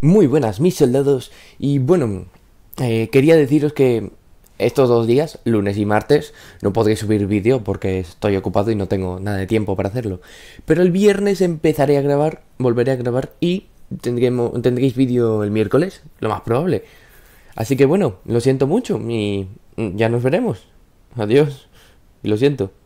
Muy buenas mis soldados y bueno, eh, quería deciros que estos dos días, lunes y martes, no podré subir vídeo porque estoy ocupado y no tengo nada de tiempo para hacerlo. Pero el viernes empezaré a grabar, volveré a grabar y tendréis vídeo el miércoles, lo más probable. Así que bueno, lo siento mucho y ya nos veremos. Adiós y lo siento.